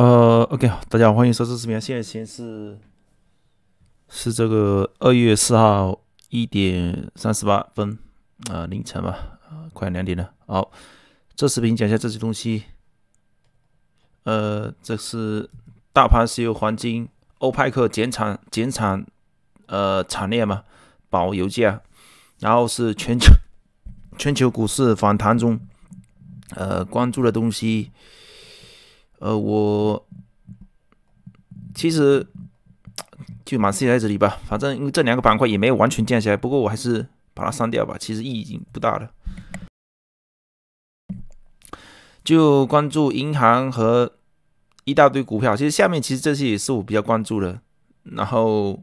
呃，OK，大家好，欢迎收视视频。现在显示是这个二月四号一点三十八分啊，凌晨嘛，快两点了。好，这视频讲一下这些东西。呃，这是大盘、石油、黄金、欧派克减产、减产呃产业链嘛，保油价，然后是全球全球股市反弹中，呃，关注的东西。呃，我其实就满写在这里吧，反正因为这两个板块也没有完全建起来，不过我还是把它删掉吧，其实意义已经不大了。就关注银行和一大堆股票，其实下面其实这些也是我比较关注的。然后，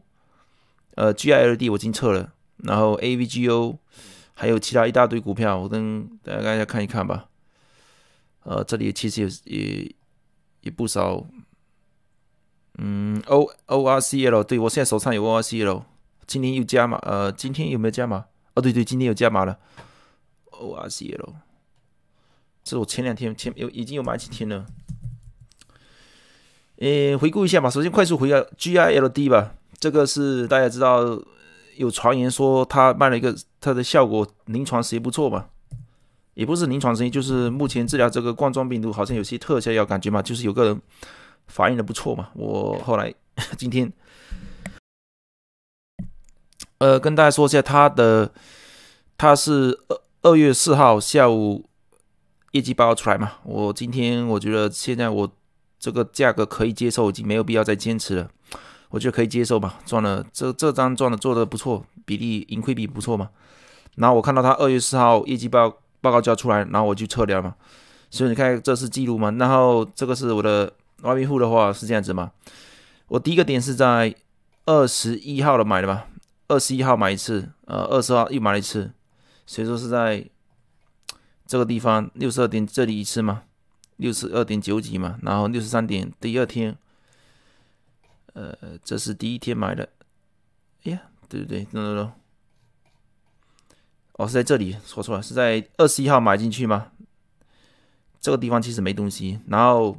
呃，GILD 我已经撤了，然后 AVGO 还有其他一大堆股票，我跟大家看一下看一看吧。呃，这里其实也也。也不少，嗯，O O R C L，对我现在手上有 O R C L，今天又加码，呃，今天有没有加码？哦，对对，今天有加码了，O R C L，这我前两天前有已经有买几天了，呃，回顾一下吧，首先快速回忆 G I L D 吧，这个是大家知道有传言说它卖了一个，它的效果临床实验不错嘛。也不是临床实验，就是目前治疗这个冠状病毒好像有些特效药，感觉嘛，就是有个人反应的不错嘛。我后来今天呃跟大家说一下他的，他是二二月四号下午业绩报出来嘛。我今天我觉得现在我这个价格可以接受，已经没有必要再坚持了。我觉得可以接受嘛，赚了这这张赚的做的不错，比例盈亏比不错嘛。然后我看到他二月四号业绩报。报告交出来，然后我去测量嘛。所以你看这是记录嘛，然后这个是我的外币户的话是这样子嘛。我第一个点是在二十一号的买的吧，二十一号买一次，呃，二十号又买了一次，所以说是在这个地方六十二点这里一次嘛，六十二点九几嘛，然后六十三点第二天，呃，这是第一天买的，哎呀，对对对，no no。哦，是在这里说错了，是在二十一号买进去吗？这个地方其实没东西，然后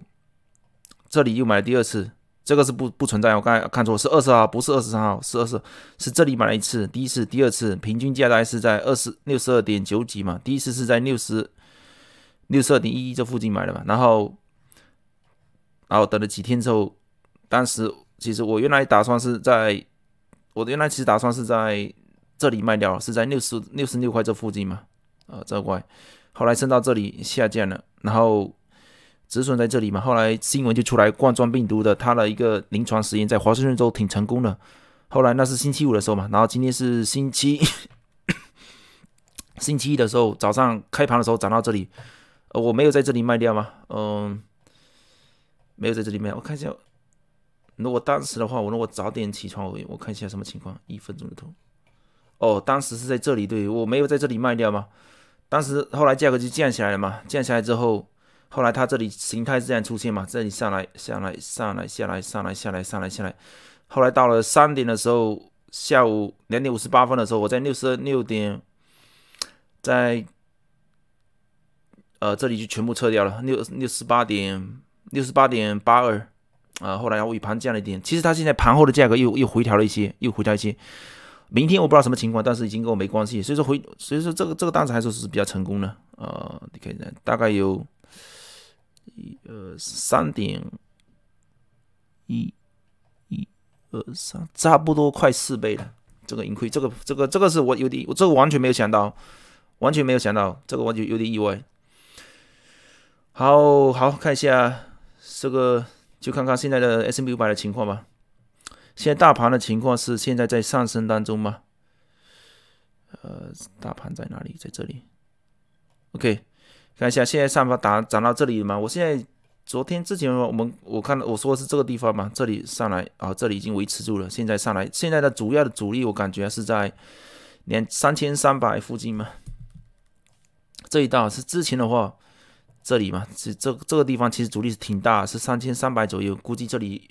这里又买了第二次，这个是不不存在。我刚才看错，是二十号，不是二十三号，是二十，是这里买了一次，第一次、第二次平均价大概是在二十六十二点九几嘛，第一次是在六十六十二点一一这附近买的嘛，然后，然后等了几天之后，当时其实我原来打算是在，我原来其实打算是在。这里卖掉是在六十六十六块这附近嘛，呃这块，后来升到这里下降了，然后止损在这里嘛，后来新闻就出来冠状病毒的它的一个临床实验在华盛顿州挺成功的，后来那是星期五的时候嘛，然后今天是星期 星期一的时候早上开盘的时候涨到这里，呃我没有在这里卖掉吗？嗯，没有在这里面，我看一下，如果当时的话，我如果早点起床，我我看一下什么情况，一分钟的图。哦，当时是在这里，对我没有在这里卖掉吗？当时后来价格就降下来了嘛，降下来之后，后来它这里形态自然出现嘛，这里上来上来上来下来上来下来上来，下来，后来到了三点的时候，下午两点五十八分的时候，我在六十六点，在呃这里就全部撤掉了，六六十八点六十八点八二啊，后来尾盘降了一点，其实它现在盘后的价格又又回调了一些，又回调一些。明天我不知道什么情况，但是已经跟我没关系。所以说回，所以说这个这个单子还是是比较成功的啊！你看一下，大概有二、三点一一二三，差不多快四倍了。这个盈亏，这个这个这个是我有点，我这个完全没有想到，完全没有想到，这个完全有点意外。好好看一下这个，就看看现在的 S M U 百的情况吧。现在大盘的情况是现在在上升当中吗？呃，大盘在哪里？在这里。OK，看一下现在上方打涨到这里吗？我现在昨天之前我们我看到我说的是这个地方嘛，这里上来啊，这里已经维持住了。现在上来，现在的主要的阻力我感觉是在两三千三百附近嘛。这一道是之前的话，这里嘛，这这这个地方其实阻力是挺大，是三千三百左右，估计这里。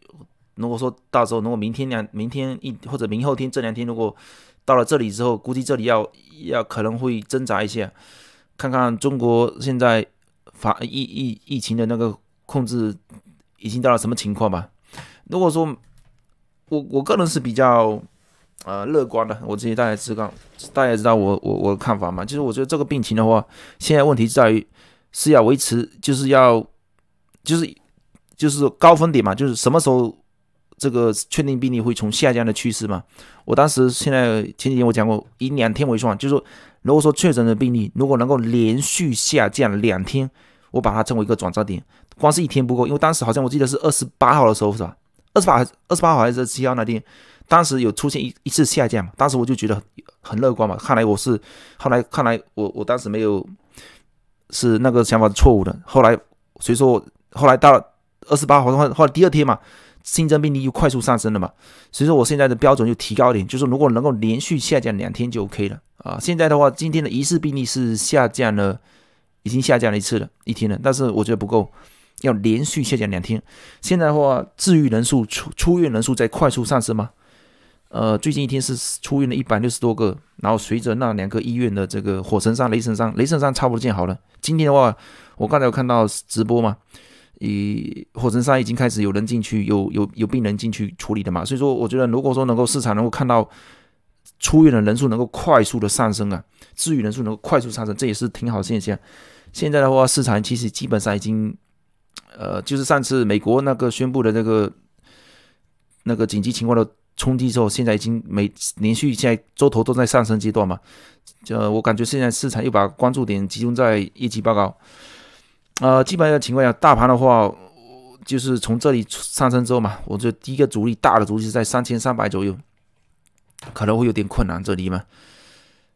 如果说到时候如果明天两明天一或者明后天这两天如果到了这里之后，估计这里要要可能会挣扎一下，看看中国现在反疫疫疫情的那个控制已经到了什么情况吧。如果说我我个人是比较呃乐观的，我自己大家知道，大家知道我我我看法嘛，就是我觉得这个病情的话，现在问题在于是要维持，就是要就是就是高峰点嘛，就是什么时候。这个确定病例会从下降的趋势嘛？我当时现在前几天我讲过，以两天为算，就是说，如果说确诊的病例如果能够连续下降两天，我把它称为一个转折点。光是一天不够，因为当时好像我记得是二十八号的时候是吧？二十八二十八号还是七号那天，当时有出现一一次下降嘛？当时我就觉得很乐观嘛。看来我是后来看来我我当时没有是那个想法是错误的。后来，所以说后来到二十八号的话，后来第二天嘛。新增病例又快速上升了嘛，所以说我现在的标准就提高一点，就是如果能够连续下降两天就 OK 了啊。现在的话，今天的疑似病例是下降了，已经下降了一次了，一天了，但是我觉得不够，要连续下降两天。现在的话，治愈人数出出院人数在快速上升吗？呃，最近一天是出院了一百六十多个，然后随着那两个医院的这个火神山、雷神山、雷神山差不多建好了。今天的话，我刚才有看到直播嘛。以火神山已经开始有人进去，有有有病人进去处理的嘛，所以说我觉得，如果说能够市场能够看到出院的人数能够快速的上升啊，治愈人数能够快速上升，这也是挺好现象。现在的话，市场其实基本上已经，呃，就是上次美国那个宣布的这个那个紧急情况的冲击之后，现在已经每连续现在周头都在上升阶段嘛，就我感觉现在市场又把关注点集中在业绩报告。呃，基本上情况下，大盘的话，就是从这里上升之后嘛，我觉得第一个阻力大的阻力是在三千三百左右，可能会有点困难这里嘛。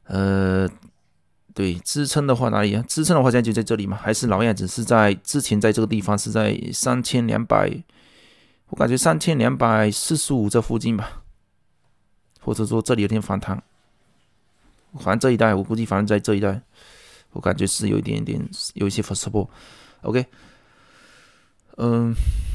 呃，对支撑的话哪里啊？支撑的话现在就在这里嘛，还是老样子，是在之前在这个地方是在三千两百，我感觉三千两百四十五这附近吧，或者说这里有点反弹，反正这一带我估计，反正在这一带。我感觉是有一点点有一些 possible。o k 嗯，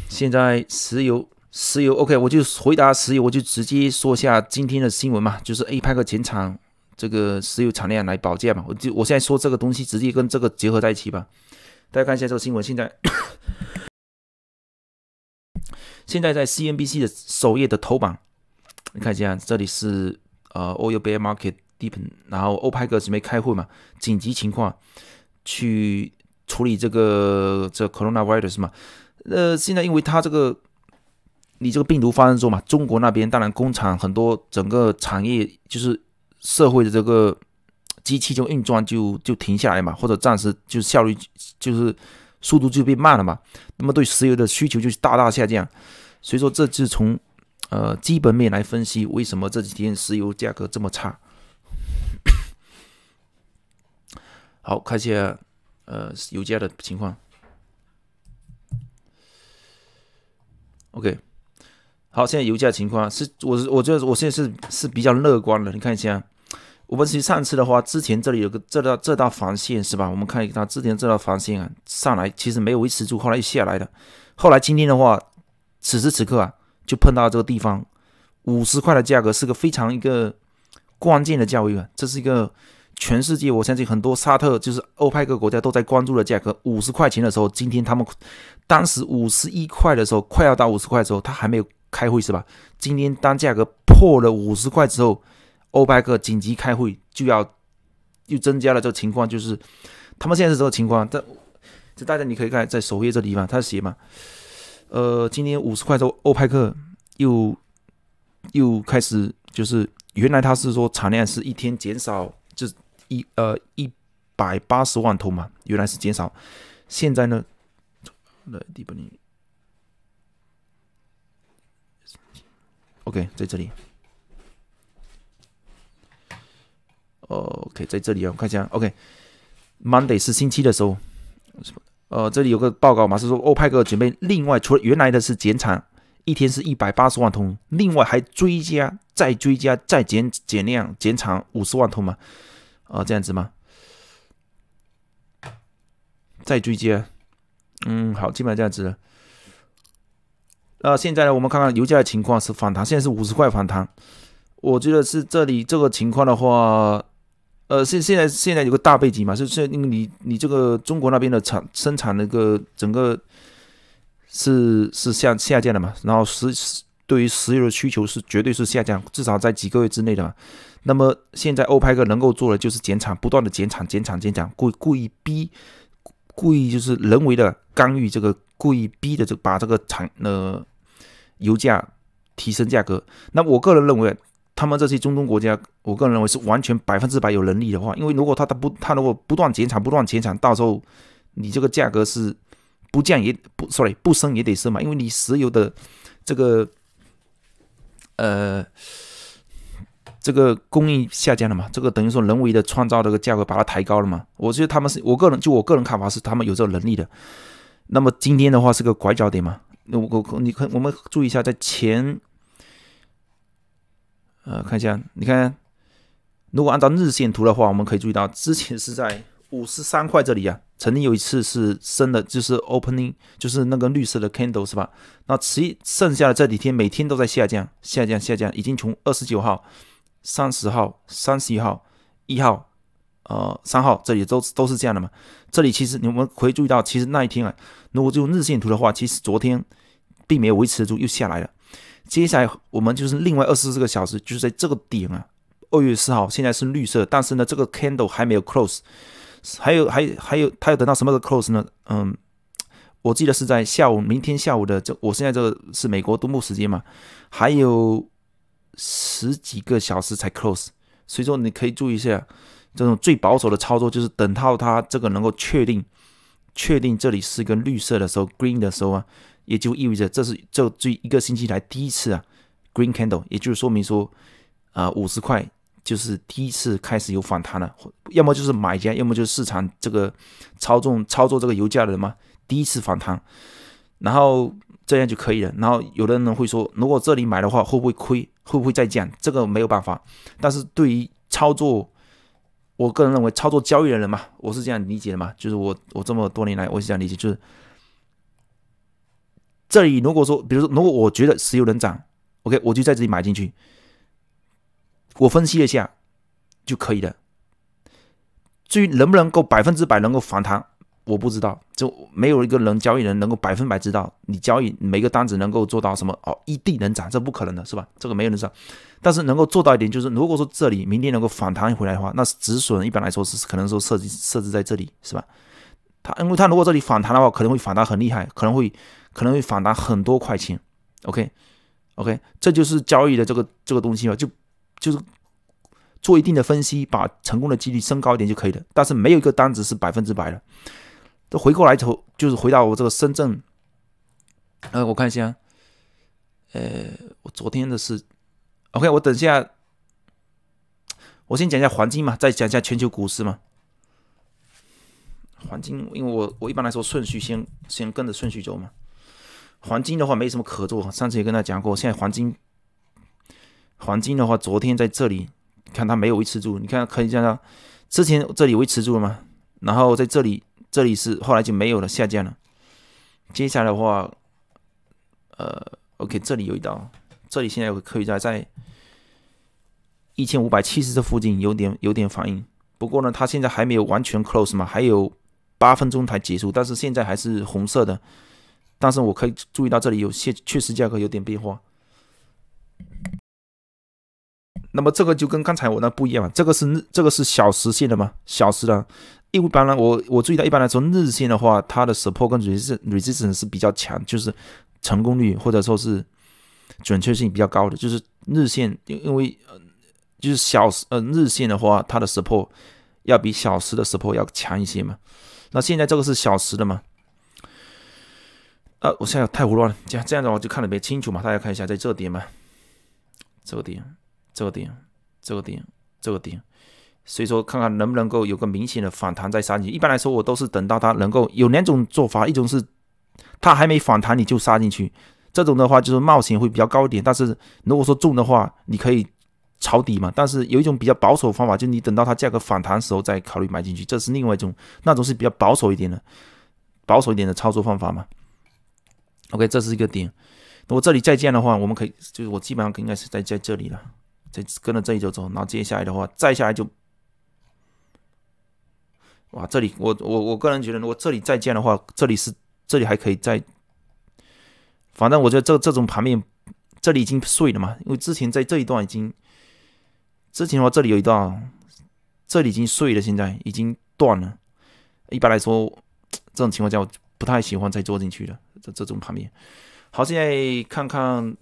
现在石油石油 OK，我就回答石油，我就直接说一下今天的新闻嘛，就是 A 派个减产，这个石油产量来保价嘛，我就我现在说这个东西，直接跟这个结合在一起吧。大家看一下这个新闻，现在 现在在 CNBC 的首页的头版，你看一下，这里是呃 Oil Bay Market。低盆，然后欧派克是没开会嘛？紧急情况去处理这个这 corona virus 嘛？呃，现在因为它这个你这个病毒发生之后嘛，中国那边当然工厂很多，整个产业就是社会的这个机器就运转就就停下来嘛，或者暂时就效率就是速度就变慢了嘛。那么对石油的需求就是大大下降，所以说这就从呃基本面来分析为什么这几天石油价格这么差。好，看一下，呃，油价的情况。OK，好，现在油价情况是，我是我觉得我现在是是比较乐观的。你看一下，我们其实上次的话，之前这里有个这道这道防线是吧？我们看一下之前这道防线啊，上来其实没有维持住，后来又下来了。后来今天的话，此时此刻啊，就碰到这个地方五十块的价格，是个非常一个关键的价位了，这是一个。全世界，我相信很多沙特就是欧派克国家都在关注的价格五十块钱的时候，今天他们当时五十一块的时候，快要到五十块的时候，他还没有开会是吧？今天当价格破了五十块之后，欧派克紧急开会就要又增加了这个情况，就是他们现在是这个情况。这就大家你可以看在首页这地方，他写嘛，呃，今天五十块之后，欧派克又又开始就是原来他是说产量是一天减少。一呃一百八十万桶嘛，原来是减少，现在呢？来，第八年。OK，在这里。OK，在这里啊，我看一下。OK，Monday 是星期的时候，呃，这里有个报告嘛，是说欧派克准备另外除了原来的是减产一天是一百八十万桶，另外还追加再追加再减减量减产五十万桶嘛。啊，这样子吗？再追接，嗯，好，基本上这样子。那现在呢，我们看看油价的情况是反弹，现在是五十块反弹。我觉得是这里这个情况的话，呃，现现在现在有个大背景嘛，是是你你你这个中国那边的产生产那个整个是是下下降了嘛，然后实实。对于石油的需求是绝对是下降，至少在几个月之内的嘛。那么现在欧派克能够做的就是减产，不断的减产、减产、减产，故故意逼、故意就是人为的干预这个，故意逼的这把这个产呃油价提升价格。那我个人认为，他们这些中东国家，我个人认为是完全百分之百有能力的话，因为如果他不他如果不断减产、不断减产，到时候你这个价格是不降也不 sorry 不升也得升嘛，因为你石油的这个。呃，这个供应下降了嘛？这个等于说人为的创造这个价格，把它抬高了嘛？我觉得他们是我个人，就我个人看法是他们有这个能力的。那么今天的话是个拐角点嘛？我我你看，我们注意一下，在前，呃，看一下，你看，如果按照日线图的话，我们可以注意到之前是在五十三块这里呀。曾经有一次是升的，就是 opening，就是那个绿色的 candle 是吧？那其剩下的这几天每天都在下降，下降，下降，已经从二十九号、三十号、三十一号、一号、呃三号这里都都是这样的嘛？这里其实你们可以注意到，其实那一天啊，如果就日线图的话，其实昨天并没有维持住，又下来了。接下来我们就是另外二十四个小时，就是在这个点啊，二月四号现在是绿色，但是呢，这个 candle 还没有 close。还有还还有，它要等到什么时候 close 呢？嗯，我记得是在下午，明天下午的这，我现在这个是美国东部时间嘛，还有十几个小时才 close。所以说你可以注意一下，这种最保守的操作就是等到它这个能够确定确定这里是个绿色的时候，green 的时候啊，也就意味着这是这最一个星期来第一次啊，green candle，也就是说明说啊五十块。就是第一次开始有反弹了，要么就是买家，要么就是市场这个操纵操作这个油价的人嘛，第一次反弹，然后这样就可以了。然后有的人会说，如果这里买的话，会不会亏？会不会再降？这个没有办法。但是对于操作，我个人认为操作交易的人嘛，我是这样理解的嘛，就是我我这么多年来我是这样理解，就是这里如果说，比如说如果我觉得石油能涨，OK，我就在这里买进去。我分析了一下就可以了。至于能不能够百分之百能够反弹，我不知道，就没有一个人交易人能够百分百知道你交易每个单子能够做到什么哦，一定能涨，这不可能的是吧？这个没有人知道。但是能够做到一点就是，如果说这里明天能够反弹回来的话，那止损一般来说是可能说设置设置在这里是吧？它因为它如果这里反弹的话，可能会反弹很厉害，可能会可能会反弹很多块钱。OK OK，这就是交易的这个这个东西嘛，就。就是做一定的分析，把成功的几率升高一点就可以了。但是没有一个单子是百分之百的。都回过来之后，就是回到我这个深圳。呃，我看一下，呃，我昨天的是 OK，我等一下，我先讲一下黄金嘛，再讲一下全球股市嘛。黄金，因为我我一般来说顺序先先跟着顺序走嘛。黄金的话没什么可做，上次也跟他讲过，现在黄金。黄金的话，昨天在这里看它没有维持住，你看可以学到之前这里维持住了吗？然后在这里，这里是后来就没有了下降了。接下来的话，呃，OK，这里有一刀，这里现在有个科学家在一千五百七十这附近有点有点反应，不过呢，它现在还没有完全 close 嘛，还有八分钟才结束，但是现在还是红色的。但是我可以注意到这里有些确实价格有点变化。那么这个就跟刚才我那不一样嘛，这个是这个是小时线的嘛，小时的，一般呢，我我注意到一般来说日线的话，它的 support 跟 resistance resistance 是比较强，就是成功率或者说是准确性比较高的，就是日线，因因为呃就是小时呃日线的话，它的 support 要比小时的 support 要强一些嘛。那现在这个是小时的嘛？啊，我现在太胡乱了，这样这样的话就看的较清楚嘛，大家看一下在这点嘛，这个点。这个点，这个点，这个点，所以说看看能不能够有个明显的反弹再杀进去。一般来说，我都是等到它能够有两种做法，一种是它还没反弹你就杀进去，这种的话就是冒险会比较高一点。但是如果说中的话，你可以抄底嘛。但是有一种比较保守方法，就是你等到它价格反弹时候再考虑买进去，这是另外一种，那种是比较保守一点的，保守一点的操作方法嘛。OK，这是一个点。如我这里再建的话，我们可以就是我基本上应该是在在这里了。跟着这里就走，然后接下来的话，再下来就，哇，这里我我我个人觉得，如果这里再建的话，这里是这里还可以再，反正我觉得这这种盘面，这里已经碎了嘛，因为之前在这一段已经，之前的话这里有一段，这里已经碎了，现在已经断了。一般来说，这种情况下我不太喜欢再做进去了，这这种盘面。好，现在看看。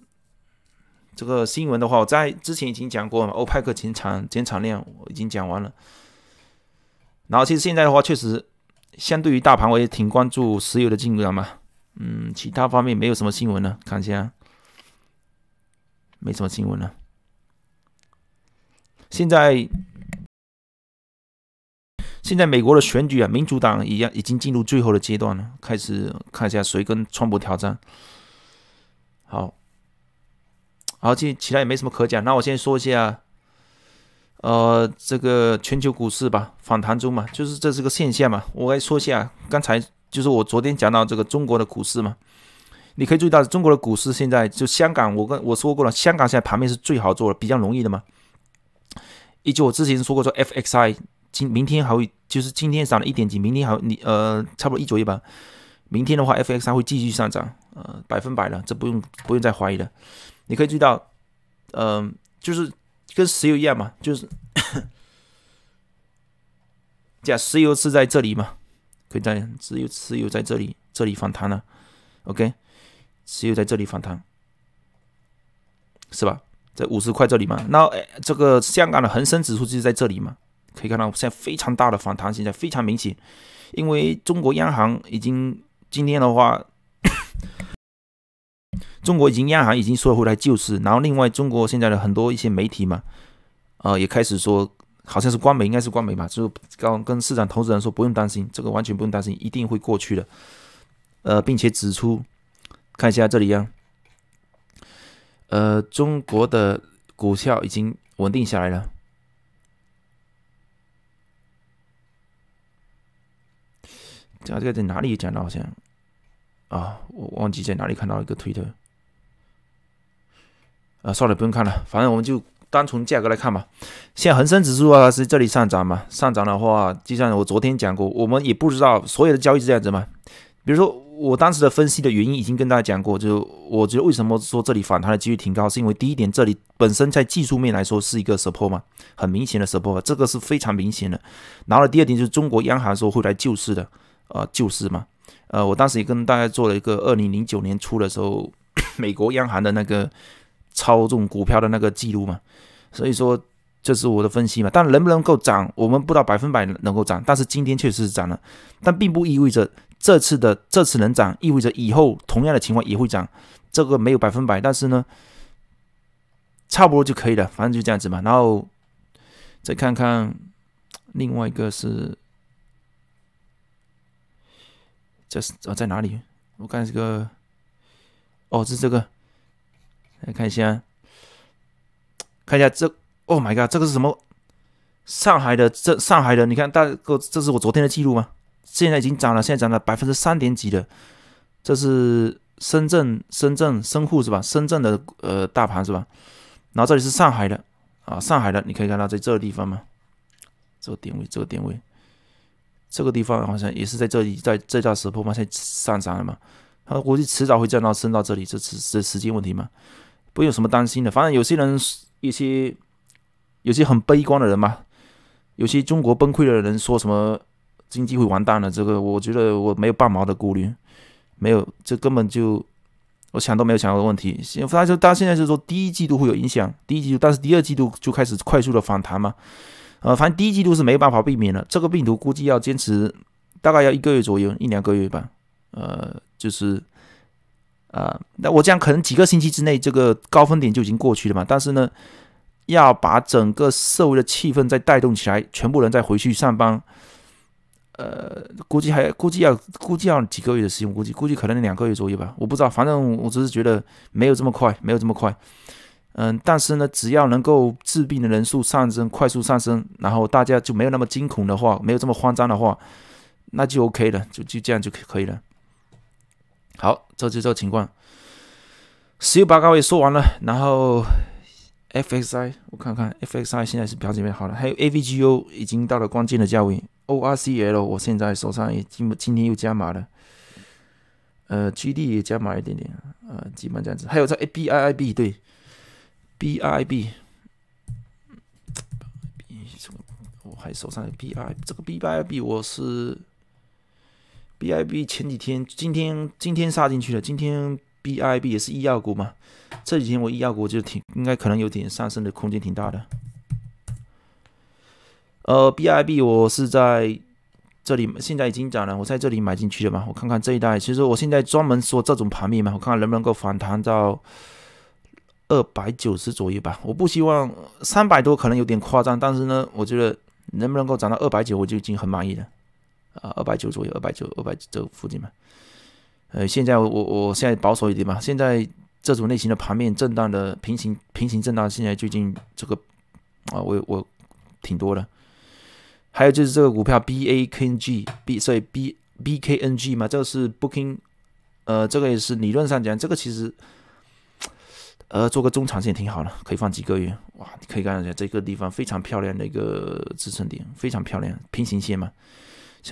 这个新闻的话，我在之前已经讲过，欧派克减产减产量我已经讲完了。然后其实现在的话，确实相对于大盘，我也挺关注石油的进展嘛。嗯，其他方面没有什么新闻了，看一下，没什么新闻了。现在，现在美国的选举啊，民主党一样已经进入最后的阶段了，开始看一下谁跟川普挑战。好。然后其其他也没什么可讲，那我先说一下，呃，这个全球股市吧，反弹中嘛，就是这是个现象嘛。我来说一下，刚才就是我昨天讲到这个中国的股市嘛，你可以注意到中国的股市现在就香港，我跟我说过了，香港现在盘面是最好做的，比较容易的嘛。以及我之前说过，说 FXI 今明天还会，就是今天涨了一点几，明天还你呃差不多一左右吧。明天的话，FXI 会继续上涨，呃，百分百了，这不用不用再怀疑了。你可以注意到，嗯，就是跟石油一样嘛，就是，假石油是在这里嘛，可以在石油，石油在这里，这里反弹了，OK，石油在这里反弹，是吧？在五十块这里嘛，那哎，这个香港的恒生指数就是在这里嘛，可以看到现在非常大的反弹，现在非常明显，因为中国央行已经今天的话。中国已经央行已经说回来救市，然后另外中国现在的很多一些媒体嘛，呃，也开始说，好像是官媒，应该是官媒嘛，就刚跟市场投资人说不用担心，这个完全不用担心，一定会过去的。呃，并且指出，看一下这里呀，呃，中国的股票已经稳定下来了。讲这个在哪里讲的？好像啊，我忘记在哪里看到一个推特。呃，算了，不用看了，反正我们就单从价格来看吧。在恒生指数啊，是这里上涨嘛？上涨的话，就像我昨天讲过，我们也不知道所有的交易是这样子嘛。比如说我当时的分析的原因已经跟大家讲过，就我觉得为什么说这里反弹的几率挺高，是因为第一点，这里本身在技术面来说是一个 support 嘛，很明显的 support，这个是非常明显的。然后呢，第二点就是中国央行说会来救市的，呃，救市嘛。呃，我当时也跟大家做了一个二零零九年初的时候，美国央行的那个。操纵股票的那个记录嘛，所以说这是我的分析嘛。但能不能够涨，我们不知道百分百能够涨。但是今天确实是涨了，但并不意味着这次的这次能涨，意味着以后同样的情况也会涨。这个没有百分百，但是呢，差不多就可以了。反正就这样子嘛。然后再看看另外一个是，这是啊在哪里？我看这个，哦，是这个。来看一下，看一下这，Oh my god，这个是什么？上海的，这上海的，你看大哥，这是我昨天的记录吗？现在已经涨了，现在涨了百分之三点几了。这是深圳，深圳深沪是吧？深圳的呃大盘是吧？然后这里是上海的啊，上海的，你可以看到在这个地方吗？这个点位，这个点位，这个地方好像也是在这里，在这条时破嘛，现在上涨了嘛？它估计迟早会降到升到这里，这只是时间问题嘛？不用什么担心的，反正有些人一些有些很悲观的人嘛，有些中国崩溃的人说什么经济会完蛋了，这个我觉得我没有半毛的顾虑，没有这根本就我想都没有想的问题。反正就他现在是说第一季度会有影响，第一季度，但是第二季度就开始快速的反弹嘛。呃，反正第一季度是没办法避免的，这个病毒估计要坚持大概要一个月左右，一两个月吧。呃，就是。呃，那我这样可能几个星期之内，这个高峰点就已经过去了嘛？但是呢，要把整个社会的气氛再带动起来，全部人再回去上班，呃，估计还估计要估计要几个月的时间，估计估计可能两个月左右吧，我不知道，反正我只是觉得没有这么快，没有这么快。嗯，但是呢，只要能够治病的人数上升，快速上升，然后大家就没有那么惊恐的话，没有这么慌张的话，那就 OK 了，就就这样就可以了。好，这就这个情况，石油板高也说完了。然后，FXI，我看看，FXI 现在是表现怎好了，还有 AVGO 已经到了关键的价位，ORCL 我现在手上也今今天又加码了，呃，GD 也加码一点点，呃，基本这样子。还有这 BIB 对，BIB，我还手上的 BIB，这个 BIB 我是。BIB 前几天，今天今天杀进去了。今天 BIB 也是医药股嘛，这几天我医药股就挺，应该可能有点上升的空间，挺大的。呃，BIB 我是在这里，现在已经涨了，我在这里买进去了嘛。我看看这一带，其实我现在专门说这种盘面嘛，我看看能不能够反弹到二百九十左右吧。我不希望三百多，可能有点夸张，但是呢，我觉得能不能够涨到二百九，我就已经很满意了。啊，二百九左右，二百九、二百这附近嘛。呃，现在我我现在保守一点嘛。现在这种类型的盘面震荡的平行平行震荡，现在最近这个啊，我我挺多的。还有就是这个股票 b a k n g 所以 B BKNG 嘛，这个是 Booking，呃，这个也是理论上讲，这个其实呃，做个中长线挺好了，可以放几个月。哇，你可以看一下这个地方非常漂亮的一个支撑点，非常漂亮，平行线嘛。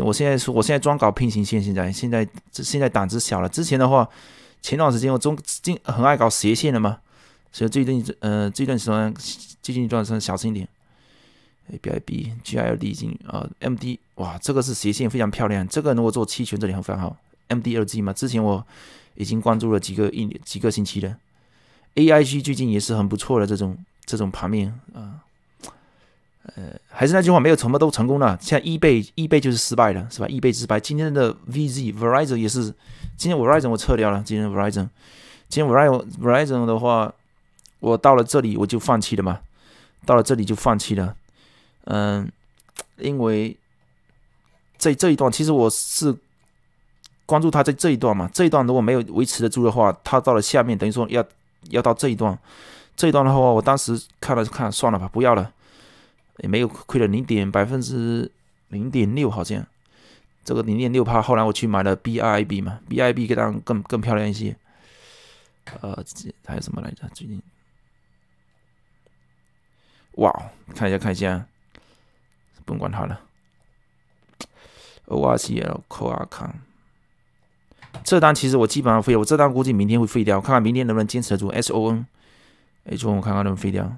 我现在说，我现在专搞平行线，现在现在现在胆子小了。之前的话，前段时间我中近很爱搞斜线的嘛，所以这近呃这段时间最近一段时间小心一点。A B I B G L D 已经啊 M D，哇，这个是斜线非常漂亮。这个如果做期权，这里很常好 M D L G 嘛。之前我已经关注了几个一几个星期了。A I G 最近也是很不错的这种这种盘面啊。呃，还是那句话，没有什么都成功的，像易贝，易贝就是失败了，是吧？易贝失败。今天的 VZ Verizon 也是，今天 Verizon 我撤掉了。今天 Verizon，今天 Ver Verizon 的话，我到了这里我就放弃了嘛，到了这里就放弃了。嗯，因为这这一段其实我是关注他在这一段嘛，这一段如果没有维持得住的话，他到了下面等于说要要到这一段，这一段的话，我当时看了看，算了吧，不要了。也没有亏了零点百分之零点六，好像这个零点六帕。后来我去买了 BIB 嘛，BIB 这单更更漂亮一些。呃，还有什么来着？最近，哇，看一下看一下，不用管它了。Oracle，这单其实我基本上废，了，我这单估计明天会废掉，我看看明天能不能坚持得住。s o n h o 我看看能不能废掉。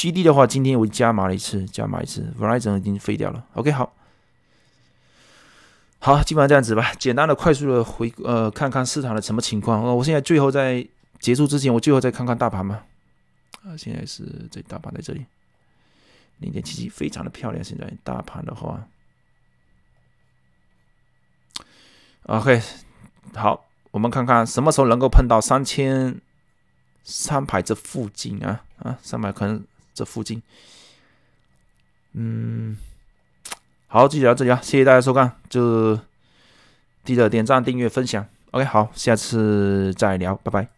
g d 的话，今天我加码了一次，加码一次，Verizon 已经废掉了。OK，好，好，基本上这样子吧，简单的、快速的回呃，看看市场的什么情况我现在最后在结束之前，我最后再看看大盘吧。啊，现在是在大盘在这里，零点七七，非常的漂亮。现在大盘的话，OK，好，我们看看什么时候能够碰到三千三百这附近啊？啊，三百可能。这附近，嗯，好，就聊这里啊！谢谢大家收看，就记得点赞、订阅、分享。OK，好，下次再聊，拜拜。